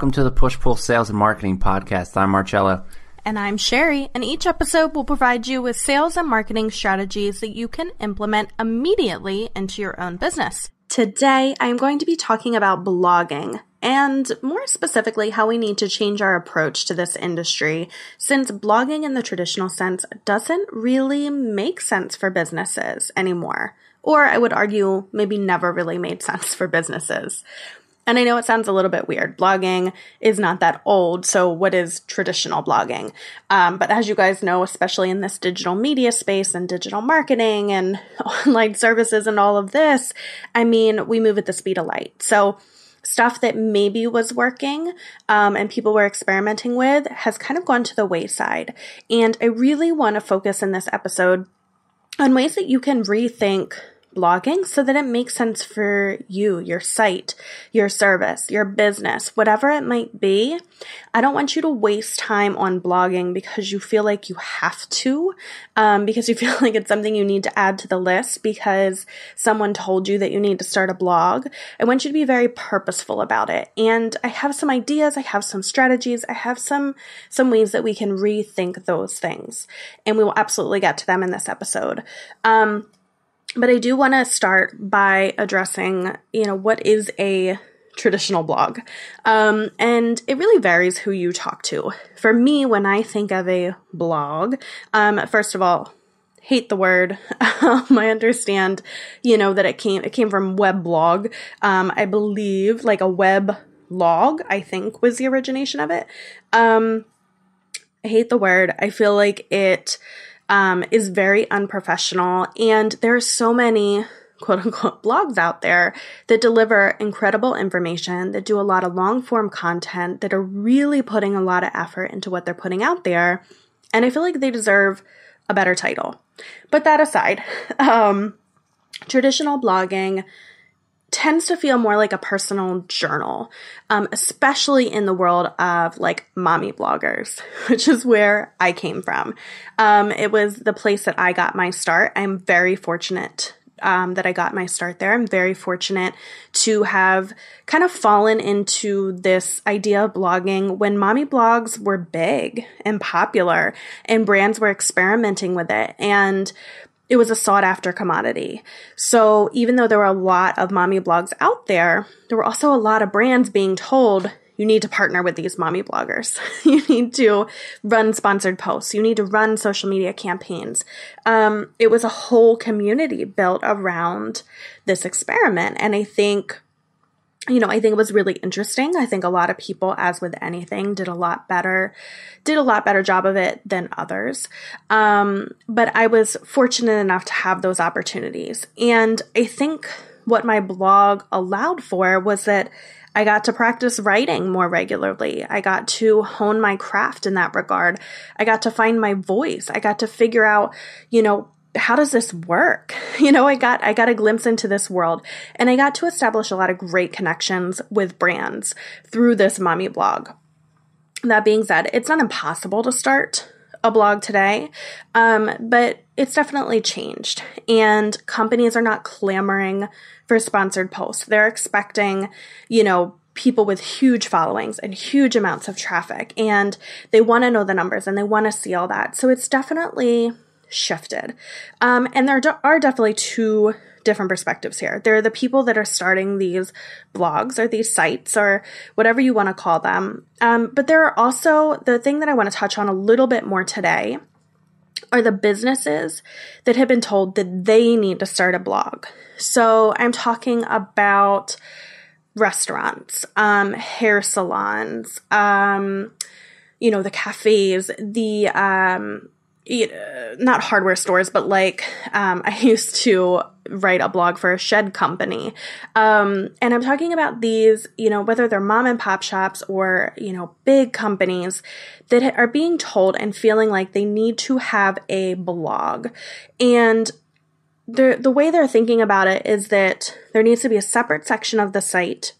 welcome to the Push Pull Sales and Marketing Podcast. I'm Marcella. And I'm Sherry, and each episode will provide you with sales and marketing strategies that you can implement immediately into your own business. Today, I'm going to be talking about blogging, and more specifically, how we need to change our approach to this industry, since blogging in the traditional sense doesn't really make sense for businesses anymore. Or I would argue, maybe never really made sense for businesses. And I know it sounds a little bit weird. Blogging is not that old, so what is traditional blogging? Um, but as you guys know, especially in this digital media space and digital marketing and online services and all of this, I mean, we move at the speed of light. So stuff that maybe was working um, and people were experimenting with has kind of gone to the wayside. And I really want to focus in this episode on ways that you can rethink blogging so that it makes sense for you, your site, your service, your business, whatever it might be. I don't want you to waste time on blogging because you feel like you have to, um, because you feel like it's something you need to add to the list because someone told you that you need to start a blog. I want you to be very purposeful about it. And I have some ideas, I have some strategies, I have some some ways that we can rethink those things. And we will absolutely get to them in this episode. Um, but I do want to start by addressing, you know, what is a traditional blog. Um, and it really varies who you talk to. For me, when I think of a blog, um, first of all, hate the word. Um, I understand, you know, that it came it came from web blog. Um, I believe like a web log, I think was the origination of it. Um, I hate the word. I feel like it um, is very unprofessional. And there are so many quote unquote blogs out there that deliver incredible information, that do a lot of long form content, that are really putting a lot of effort into what they're putting out there. And I feel like they deserve a better title. But that aside, um, traditional blogging tends to feel more like a personal journal, um, especially in the world of like mommy bloggers, which is where I came from. Um, it was the place that I got my start. I'm very fortunate. Um, that I got my start there. I'm very fortunate to have kind of fallen into this idea of blogging when mommy blogs were big and popular and brands were experimenting with it. And it was a sought after commodity. So even though there were a lot of mommy blogs out there, there were also a lot of brands being told you need to partner with these mommy bloggers. you need to run sponsored posts. You need to run social media campaigns. Um, it was a whole community built around this experiment. And I think you know, I think it was really interesting. I think a lot of people, as with anything, did a lot better, did a lot better job of it than others. Um, but I was fortunate enough to have those opportunities. And I think what my blog allowed for was that I got to practice writing more regularly. I got to hone my craft in that regard. I got to find my voice. I got to figure out, you know, how does this work? You know, I got I got a glimpse into this world and I got to establish a lot of great connections with brands through this mommy blog. That being said, it's not impossible to start a blog today, um, but it's definitely changed. And companies are not clamoring for sponsored posts. They're expecting, you know, people with huge followings and huge amounts of traffic, and they want to know the numbers and they want to see all that. So it's definitely shifted. Um, and there are definitely two different perspectives here. There are the people that are starting these blogs or these sites or whatever you want to call them. Um, but there are also the thing that I want to touch on a little bit more today are the businesses that have been told that they need to start a blog. So I'm talking about restaurants, um, hair salons, um, you know, the cafes, the um, uh, not hardware stores, but like um, I used to write a blog for a shed company. Um, and I'm talking about these, you know, whether they're mom and pop shops or, you know, big companies that are being told and feeling like they need to have a blog. And the, the way they're thinking about it is that there needs to be a separate section of the site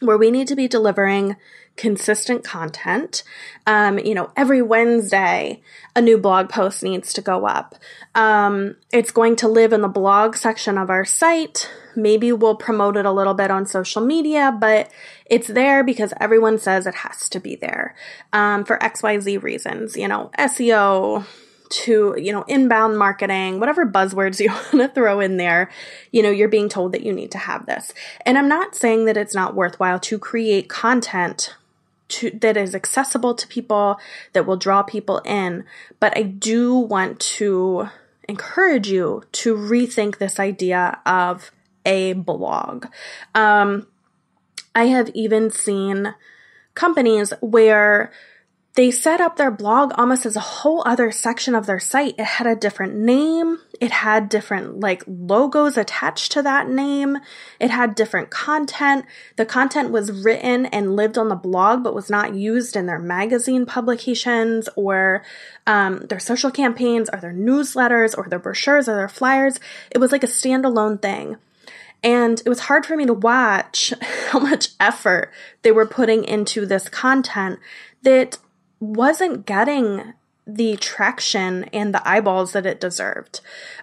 where we need to be delivering consistent content. Um, you know, every Wednesday, a new blog post needs to go up. Um, it's going to live in the blog section of our site. Maybe we'll promote it a little bit on social media, but it's there because everyone says it has to be there um, for XYZ reasons, you know, SEO. To, you know, inbound marketing, whatever buzzwords you want to throw in there, you know, you're being told that you need to have this. And I'm not saying that it's not worthwhile to create content to, that is accessible to people, that will draw people in. But I do want to encourage you to rethink this idea of a blog. Um, I have even seen companies where they set up their blog almost as a whole other section of their site. It had a different name. It had different like logos attached to that name. It had different content. The content was written and lived on the blog, but was not used in their magazine publications or um, their social campaigns or their newsletters or their brochures or their flyers. It was like a standalone thing. And it was hard for me to watch how much effort they were putting into this content that wasn't getting the traction and the eyeballs that it deserved.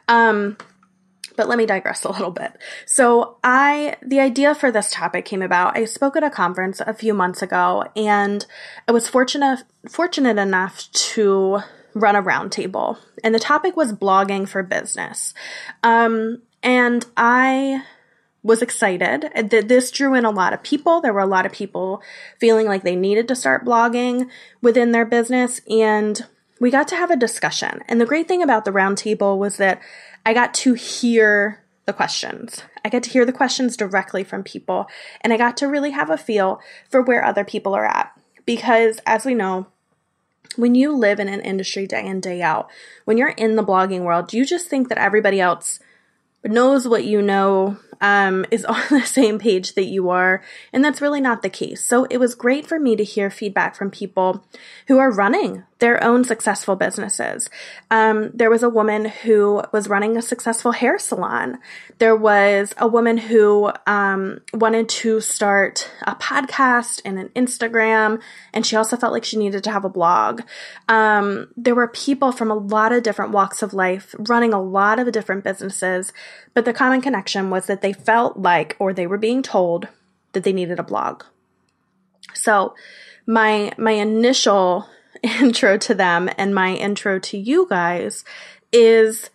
Um, but let me digress a little bit. So, I the idea for this topic came about. I spoke at a conference a few months ago, and I was fortunate fortunate enough to run a roundtable, and the topic was blogging for business. Um, and I was excited. This drew in a lot of people. There were a lot of people feeling like they needed to start blogging within their business. And we got to have a discussion. And the great thing about the roundtable was that I got to hear the questions. I got to hear the questions directly from people. And I got to really have a feel for where other people are at. Because as we know, when you live in an industry day in, day out, when you're in the blogging world, you just think that everybody else knows what you know um, is on the same page that you are, and that's really not the case. So it was great for me to hear feedback from people who are running their own successful businesses. Um, there was a woman who was running a successful hair salon. There was a woman who um, wanted to start a podcast and an Instagram, and she also felt like she needed to have a blog. Um, there were people from a lot of different walks of life running a lot of different businesses, but the common connection was that they felt like, or they were being told, that they needed a blog. So, my my initial intro to them and my intro to you guys is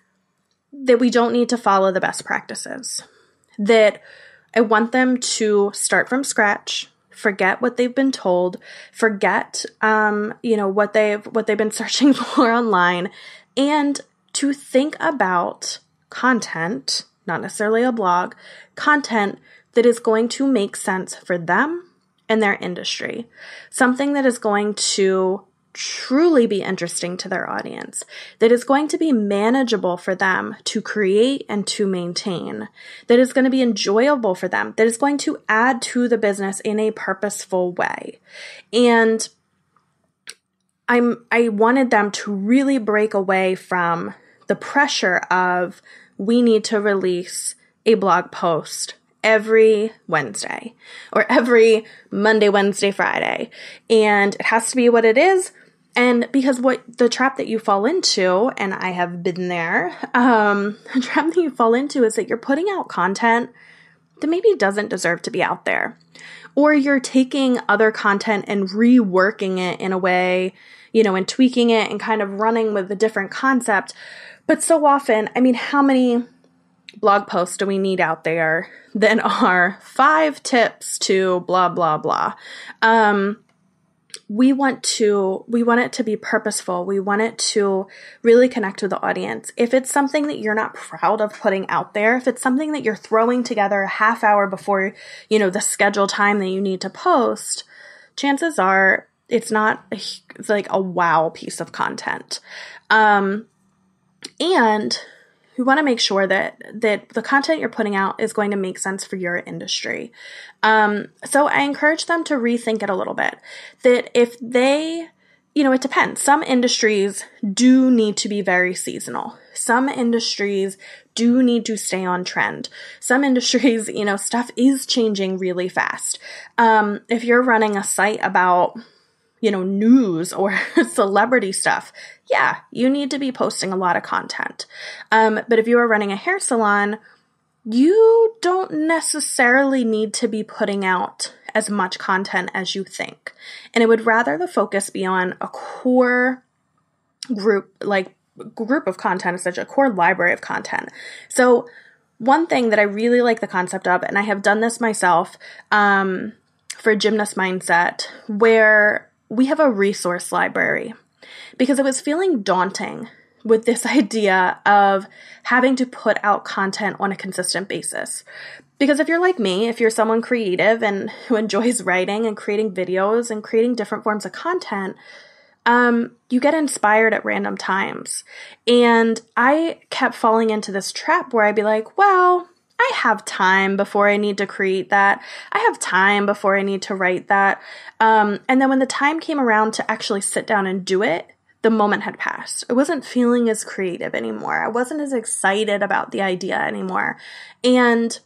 that we don't need to follow the best practices. That I want them to start from scratch, forget what they've been told, forget um, you know what they've what they've been searching for online, and to think about content, not necessarily a blog, content that is going to make sense for them and their industry. Something that is going to truly be interesting to their audience, that is going to be manageable for them to create and to maintain, that is going to be enjoyable for them, that is going to add to the business in a purposeful way. And I'm I wanted them to really break away from the pressure of we need to release a blog post every Wednesday or every Monday, Wednesday, Friday. And it has to be what it is and because what the trap that you fall into, and I have been there, um, the trap that you fall into is that you're putting out content that maybe doesn't deserve to be out there. Or you're taking other content and reworking it in a way, you know, and tweaking it and kind of running with a different concept. But so often, I mean, how many blog posts do we need out there that are five tips to blah, blah, blah? Um, we want to we want it to be purposeful we want it to really connect with the audience if it's something that you're not proud of putting out there if it's something that you're throwing together a half hour before you know the schedule time that you need to post chances are it's not a, it's like a wow piece of content um and you want to make sure that that the content you're putting out is going to make sense for your industry. Um, so I encourage them to rethink it a little bit. That if they you know, it depends. Some industries do need to be very seasonal. Some industries do need to stay on trend. Some industries, you know, stuff is changing really fast. Um, if you're running a site about you know, news or celebrity stuff, yeah, you need to be posting a lot of content. Um, but if you are running a hair salon, you don't necessarily need to be putting out as much content as you think. And it would rather the focus be on a core group, like group of content, such a core library of content. So, one thing that I really like the concept of, and I have done this myself um, for Gymnast Mindset, where we have a resource library because I was feeling daunting with this idea of having to put out content on a consistent basis. Because if you're like me, if you're someone creative and who enjoys writing and creating videos and creating different forms of content, um, you get inspired at random times. And I kept falling into this trap where I'd be like, well, I have time before I need to create that. I have time before I need to write that. Um, and then when the time came around to actually sit down and do it, the moment had passed. I wasn't feeling as creative anymore. I wasn't as excited about the idea anymore. And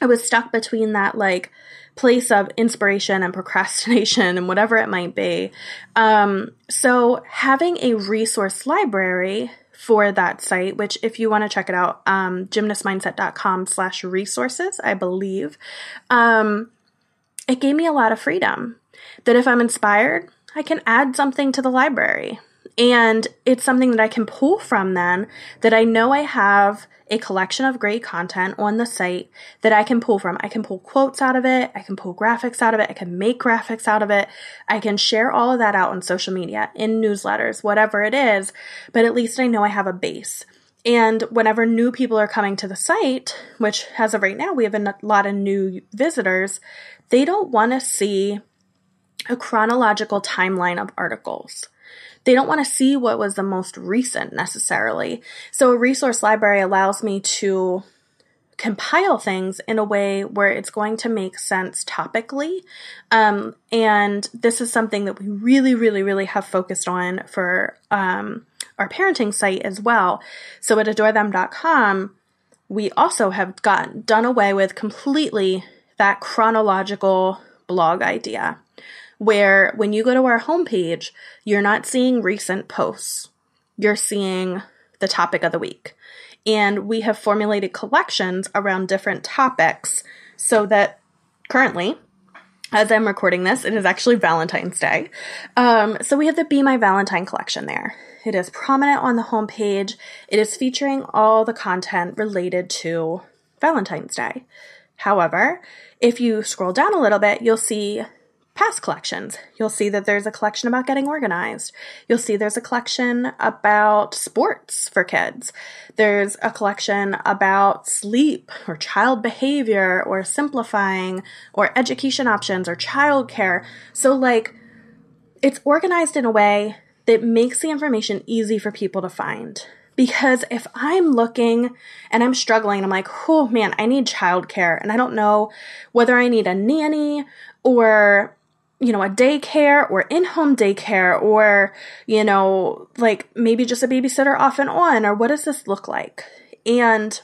I was stuck between that like place of inspiration and procrastination and whatever it might be. Um, so having a resource library for that site, which if you want to check it out, um, gymnastmindset.com slash resources, I believe, um, it gave me a lot of freedom that if I'm inspired, I can add something to the library. And it's something that I can pull from then that I know I have a collection of great content on the site that I can pull from. I can pull quotes out of it. I can pull graphics out of it. I can make graphics out of it. I can share all of that out on social media, in newsletters, whatever it is. But at least I know I have a base. And whenever new people are coming to the site, which as of right now, we have a lot of new visitors, they don't want to see a chronological timeline of articles they don't want to see what was the most recent necessarily. So a resource library allows me to compile things in a way where it's going to make sense topically. Um, and this is something that we really, really, really have focused on for um, our parenting site as well. So at adorethem.com, we also have gotten done away with completely that chronological blog idea where when you go to our homepage, you're not seeing recent posts, you're seeing the topic of the week. And we have formulated collections around different topics so that currently, as I'm recording this, it is actually Valentine's Day. Um, so we have the Be My Valentine collection there. It is prominent on the homepage. It is featuring all the content related to Valentine's Day. However, if you scroll down a little bit, you'll see past collections. You'll see that there's a collection about getting organized. You'll see there's a collection about sports for kids. There's a collection about sleep or child behavior or simplifying or education options or childcare. So, like, it's organized in a way that makes the information easy for people to find. Because if I'm looking and I'm struggling, I'm like, oh man, I need childcare and I don't know whether I need a nanny or you know, a daycare or in home daycare or, you know, like maybe just a babysitter off and on or what does this look like? And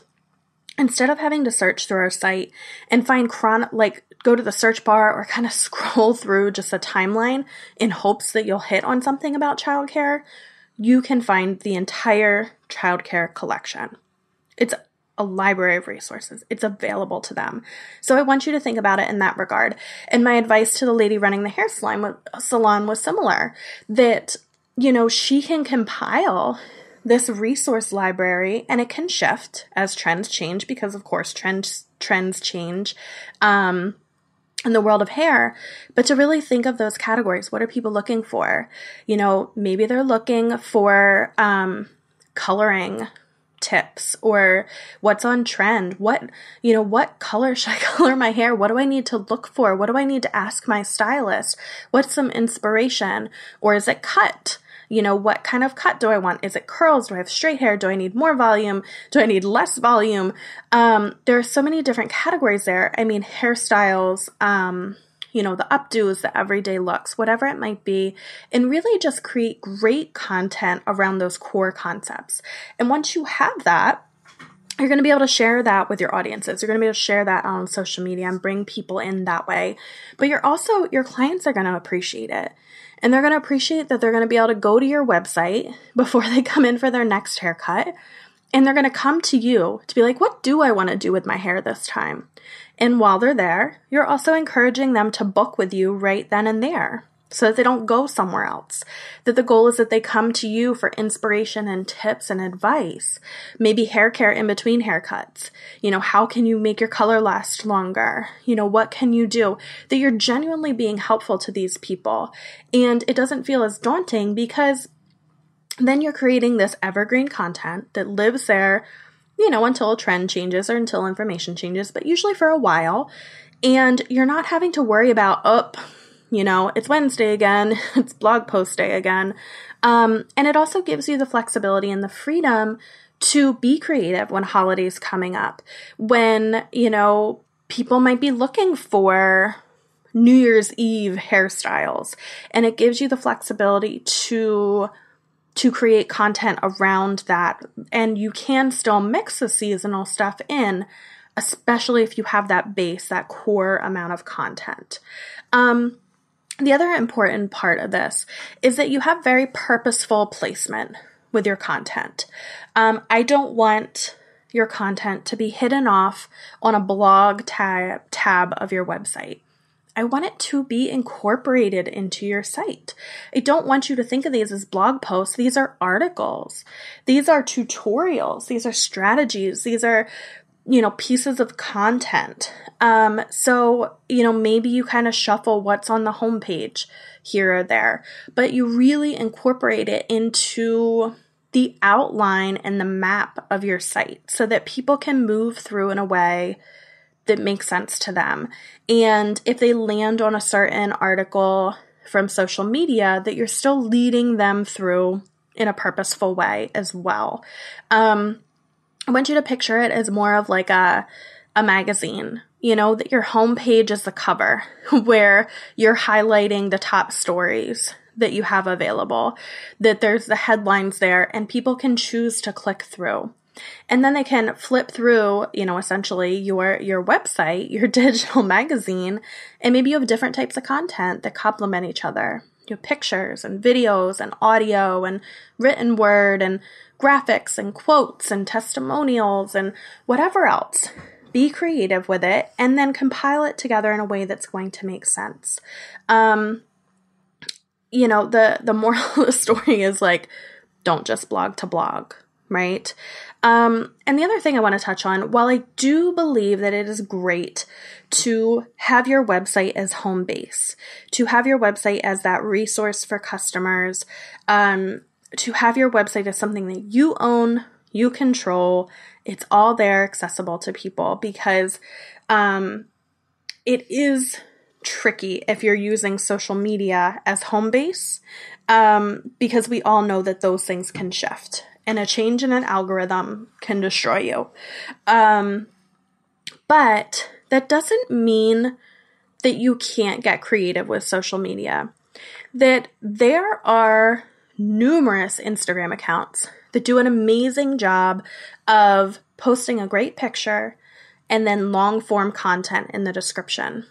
instead of having to search through our site and find chron like go to the search bar or kind of scroll through just a timeline in hopes that you'll hit on something about childcare, you can find the entire childcare collection. It's a library of resources. It's available to them. So I want you to think about it in that regard. And my advice to the lady running the hair salon was similar that, you know, she can compile this resource library and it can shift as trends change because of course trends trends change um, in the world of hair, but to really think of those categories. What are people looking for? You know, maybe they're looking for um, coloring tips or what's on trend what you know what color should i color my hair what do i need to look for what do i need to ask my stylist what's some inspiration or is it cut you know what kind of cut do i want is it curls do i have straight hair do i need more volume do i need less volume um, there are so many different categories there i mean hairstyles um, you know, the updos, the everyday looks, whatever it might be, and really just create great content around those core concepts. And once you have that, you're going to be able to share that with your audiences. You're going to be able to share that on social media and bring people in that way. But you're also, your clients are going to appreciate it. And they're going to appreciate that they're going to be able to go to your website before they come in for their next haircut. And they're going to come to you to be like, what do I want to do with my hair this time? And while they're there, you're also encouraging them to book with you right then and there so that they don't go somewhere else. That the goal is that they come to you for inspiration and tips and advice. Maybe hair care in between haircuts. You know, how can you make your color last longer? You know, what can you do? That you're genuinely being helpful to these people. And it doesn't feel as daunting because then you're creating this evergreen content that lives there you know, until a trend changes or until information changes, but usually for a while. And you're not having to worry about, oh, you know, it's Wednesday again, it's blog post day again. Um, and it also gives you the flexibility and the freedom to be creative when holidays coming up, when, you know, people might be looking for New Year's Eve hairstyles. And it gives you the flexibility to to create content around that. And you can still mix the seasonal stuff in, especially if you have that base, that core amount of content. Um, the other important part of this is that you have very purposeful placement with your content. Um, I don't want your content to be hidden off on a blog tab, tab of your website. I want it to be incorporated into your site. I don't want you to think of these as blog posts. These are articles. These are tutorials. These are strategies. These are, you know, pieces of content. Um, so, you know, maybe you kind of shuffle what's on the homepage here or there, but you really incorporate it into the outline and the map of your site so that people can move through in a way that makes sense to them. And if they land on a certain article from social media, that you're still leading them through in a purposeful way as well. Um, I want you to picture it as more of like a a magazine. You know that your homepage is the cover where you're highlighting the top stories that you have available. That there's the headlines there, and people can choose to click through. And then they can flip through, you know, essentially your your website, your digital magazine, and maybe you have different types of content that complement each other. You have pictures and videos and audio and written word and graphics and quotes and testimonials and whatever else. Be creative with it and then compile it together in a way that's going to make sense. Um, you know, the the moral of the story is like, don't just blog to blog right? Um, and the other thing I want to touch on while I do believe that it is great to have your website as home base, to have your website as that resource for customers, um, to have your website as something that you own, you control, it's all there accessible to people because um, it is tricky if you're using social media as home base um, because we all know that those things can shift and a change in an algorithm can destroy you. Um, but that doesn't mean that you can't get creative with social media. That there are numerous Instagram accounts that do an amazing job of posting a great picture and then long form content in the description.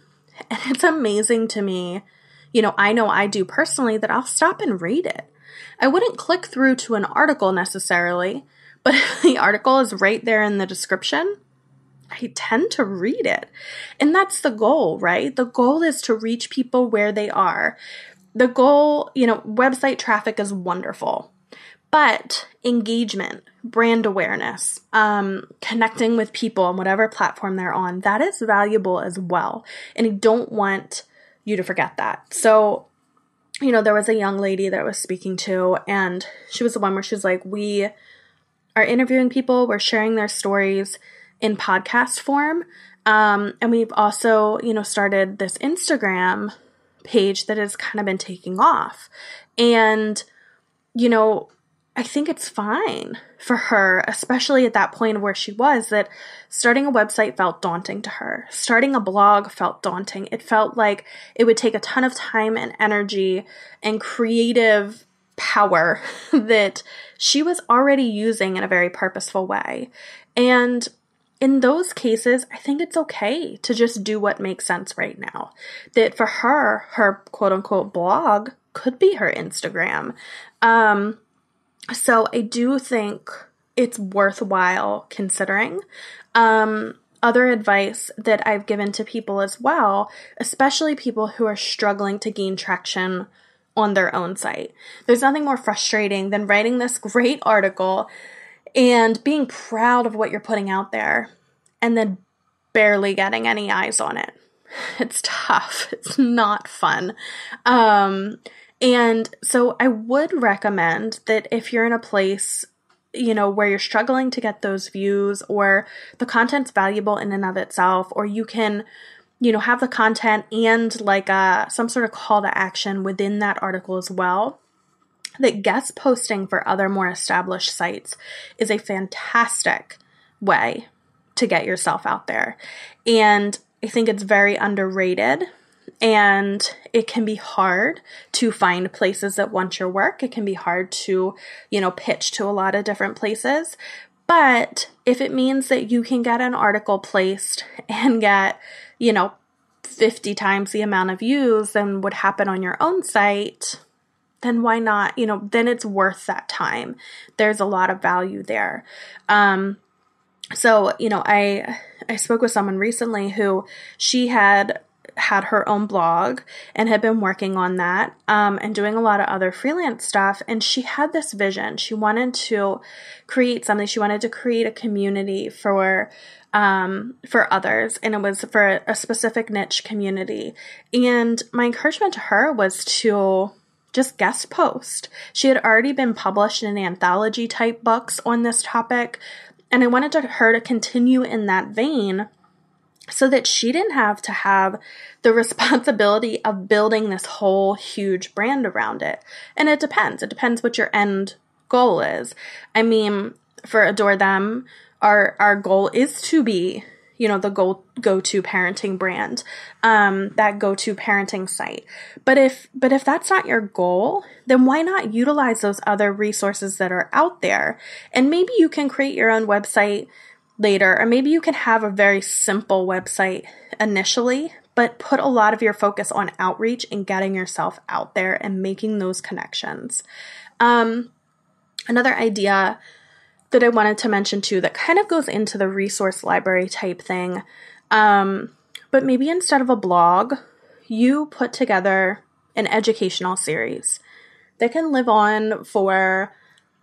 And it's amazing to me. You know, I know I do personally that I'll stop and read it I wouldn't click through to an article necessarily, but the article is right there in the description, I tend to read it. And that's the goal, right? The goal is to reach people where they are. The goal, you know, website traffic is wonderful, but engagement, brand awareness, um, connecting with people on whatever platform they're on, that is valuable as well. And I don't want you to forget that. So you know, there was a young lady that I was speaking to, and she was the one where she's like, We are interviewing people, we're sharing their stories in podcast form. Um, and we've also, you know, started this Instagram page that has kind of been taking off. And, you know, I think it's fine for her, especially at that point where she was, that starting a website felt daunting to her. Starting a blog felt daunting. It felt like it would take a ton of time and energy and creative power that she was already using in a very purposeful way. And in those cases, I think it's okay to just do what makes sense right now. That for her, her quote unquote blog could be her Instagram. Um, so I do think it's worthwhile considering. Um, other advice that I've given to people as well, especially people who are struggling to gain traction on their own site. There's nothing more frustrating than writing this great article and being proud of what you're putting out there and then barely getting any eyes on it. It's tough. It's not fun. Um, and so I would recommend that if you're in a place, you know, where you're struggling to get those views or the content's valuable in and of itself, or you can, you know, have the content and like a, uh, some sort of call to action within that article as well, that guest posting for other more established sites is a fantastic way to get yourself out there. And I think it's very underrated and it can be hard to find places that want your work. It can be hard to, you know, pitch to a lot of different places. But if it means that you can get an article placed and get, you know, 50 times the amount of views than would happen on your own site, then why not? You know, then it's worth that time. There's a lot of value there. Um, so, you know, I I spoke with someone recently who she had had her own blog and had been working on that um, and doing a lot of other freelance stuff. And she had this vision. She wanted to create something. She wanted to create a community for um, for others, and it was for a specific niche community. And my encouragement to her was to just guest post. She had already been published in anthology type books on this topic, and I wanted to, her to continue in that vein so that she didn't have to have the responsibility of building this whole huge brand around it. And it depends. It depends what your end goal is. I mean, for Adore Them, our our goal is to be, you know, the go go to parenting brand, um, that go to parenting site. But if but if that's not your goal, then why not utilize those other resources that are out there? And maybe you can create your own website later, or maybe you can have a very simple website initially, but put a lot of your focus on outreach and getting yourself out there and making those connections. Um, another idea that I wanted to mention too that kind of goes into the resource library type thing, um, but maybe instead of a blog, you put together an educational series that can live on for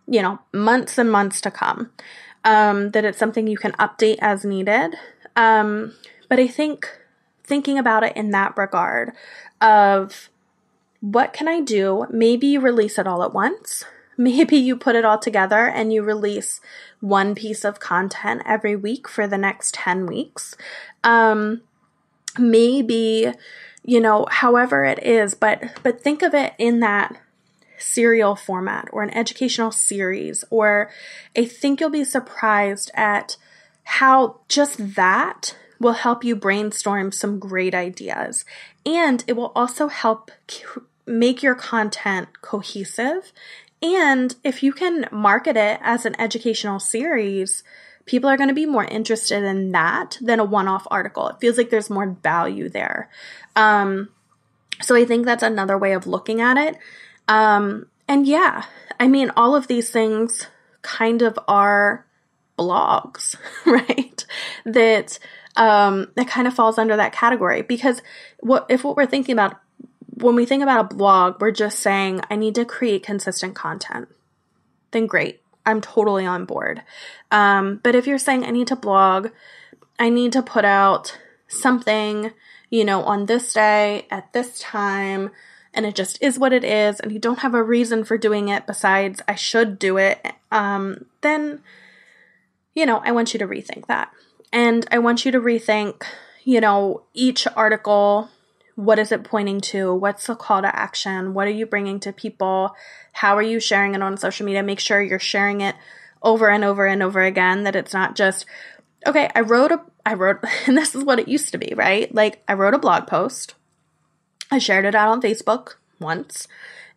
you know months and months to come um, that it's something you can update as needed. Um, but I think thinking about it in that regard of what can I do? Maybe you release it all at once. Maybe you put it all together and you release one piece of content every week for the next 10 weeks. Um, maybe, you know, however it is, but but think of it in that serial format or an educational series, or I think you'll be surprised at how just that will help you brainstorm some great ideas. And it will also help make your content cohesive. And if you can market it as an educational series, people are going to be more interested in that than a one off article. It feels like there's more value there. Um, so I think that's another way of looking at it. Um, and yeah, I mean, all of these things kind of are blogs, right? That um, that kind of falls under that category because what if what we're thinking about when we think about a blog, we're just saying I need to create consistent content. Then great, I'm totally on board. Um, but if you're saying I need to blog, I need to put out something, you know, on this day at this time and it just is what it is and you don't have a reason for doing it besides I should do it, um, then, you know, I want you to rethink that. And I want you to rethink, you know, each article. What is it pointing to? What's the call to action? What are you bringing to people? How are you sharing it on social media? Make sure you're sharing it over and over and over again that it's not just okay i wrote a i wrote and this is what it used to be right like i wrote a blog post I shared it out on Facebook once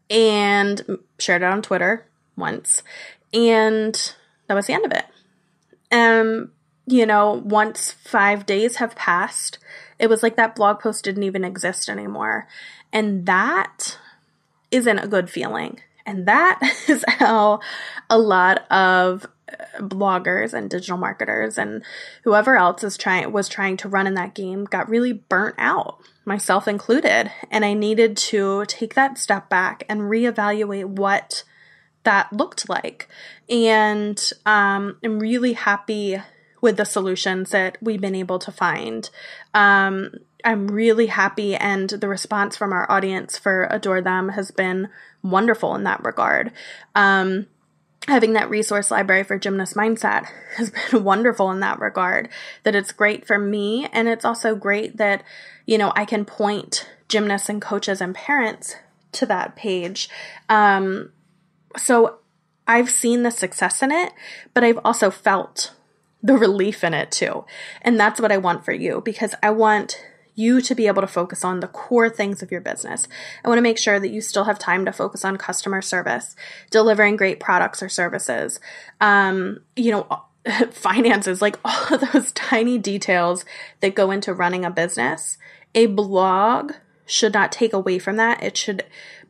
and shared it on Twitter once. And that was the end of it. Um, you know, once five days have passed, it was like that blog post didn't even exist anymore. And that isn't a good feeling. And that is how a lot of bloggers and digital marketers and whoever else is trying was trying to run in that game got really burnt out, myself included, and I needed to take that step back and reevaluate what that looked like. And um, I'm really happy with the solutions that we've been able to find. Um, I'm really happy, and the response from our audience for Adore Them has been wonderful in that regard. Um, having that resource library for gymnast mindset has been wonderful in that regard that it's great for me and it's also great that you know i can point gymnasts and coaches and parents to that page um, so i've seen the success in it but i've also felt the relief in it too and that's what i want for you because i want you to be able to focus on the core things of your business. I want to make sure that you still have time to focus on customer service, delivering great products or services, um, you know, finances, like all of those tiny details that go into running a business. A blog should not take away from that. It should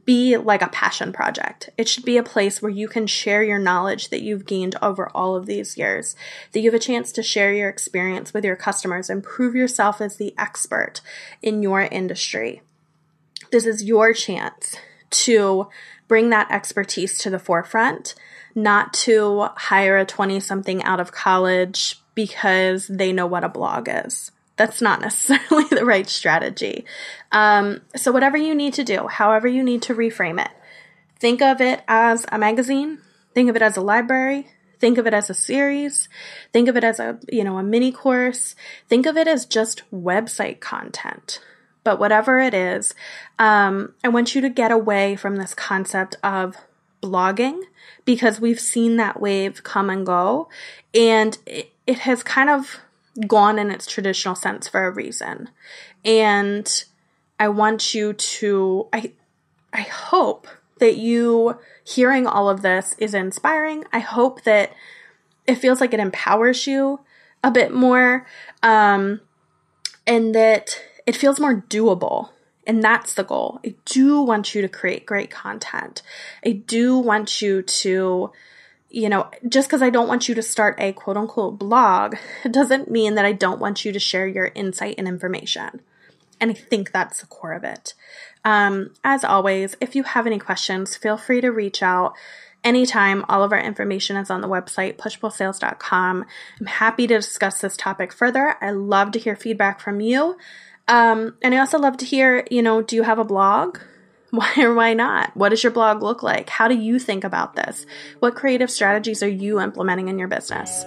be like a passion project. It should be a place where you can share your knowledge that you've gained over all of these years, that you have a chance to share your experience with your customers and prove yourself as the expert in your industry. This is your chance to bring that expertise to the forefront, not to hire a 20 something out of college because they know what a blog is that's not necessarily the right strategy. Um, so, whatever you need to do, however you need to reframe it, think of it as a magazine, think of it as a library, think of it as a series think of it as a you know a mini course think of it as just website content but whatever it is um, i want you to get away from this concept of blogging because we've seen that wave come and go and it, it has kind of gone in its traditional sense for a reason. And I want you to I I hope that you hearing all of this is inspiring. I hope that it feels like it empowers you a bit more um, and that it feels more doable. And that's the goal. I do want you to create great content. I do want you to you know, just because I don't want you to start a quote unquote blog doesn't mean that I don't want you to share your insight and information. And I think that's the core of it. Um, as always, if you have any questions, feel free to reach out anytime. All of our information is on the website, pushpullsales.com. I'm happy to discuss this topic further. I love to hear feedback from you. Um, and I also love to hear, you know, do you have a blog? Why or why not? What does your blog look like? How do you think about this? What creative strategies are you implementing in your business?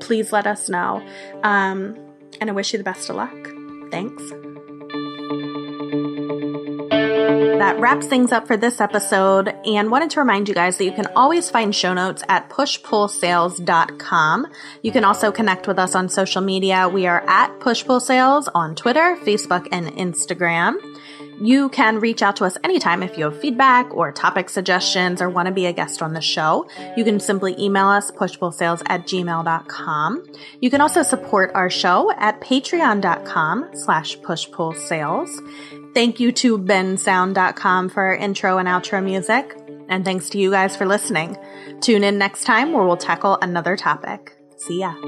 Please let us know. Um, and I wish you the best of luck. Thanks. That wraps things up for this episode and wanted to remind you guys that you can always find show notes at pushpullsales.com. You can also connect with us on social media. We are at pushpullsales on Twitter, Facebook, and Instagram. You can reach out to us anytime if you have feedback or topic suggestions or want to be a guest on the show. You can simply email us pushpullsales at gmail.com. You can also support our show at patreon.com slash pushpullsales. Thank you to bensound.com for our intro and outro music. And thanks to you guys for listening. Tune in next time where we'll tackle another topic. See ya.